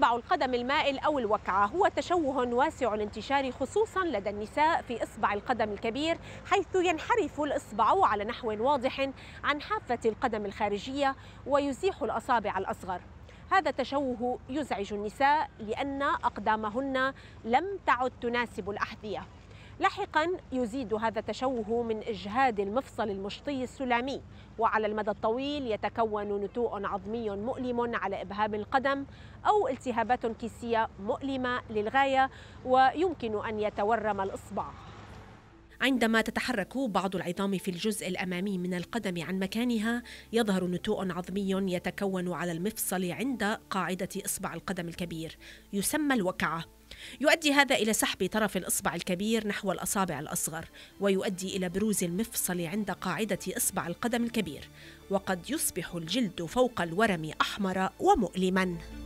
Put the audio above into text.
يتبع القدم المائل أو الوكعة هو تشوه واسع الانتشار خصوصا لدى النساء في إصبع القدم الكبير حيث ينحرف الإصبع على نحو واضح عن حافة القدم الخارجية ويزيح الأصابع الأصغر هذا التشوه يزعج النساء لأن أقدامهن لم تعد تناسب الأحذية لاحقا يزيد هذا التشوه من إجهاد المفصل المشطي السلامي وعلى المدى الطويل يتكون نتوء عظمي مؤلم على إبهام القدم أو التهابات كيسية مؤلمة للغاية ويمكن أن يتورم الإصبع عندما تتحرك بعض العظام في الجزء الأمامي من القدم عن مكانها يظهر نتوء عظمي يتكون على المفصل عند قاعدة إصبع القدم الكبير يسمى الوكعة يؤدي هذا إلى سحب طرف الإصبع الكبير نحو الأصابع الأصغر ويؤدي إلى بروز المفصل عند قاعدة إصبع القدم الكبير وقد يصبح الجلد فوق الورم أحمر ومؤلماً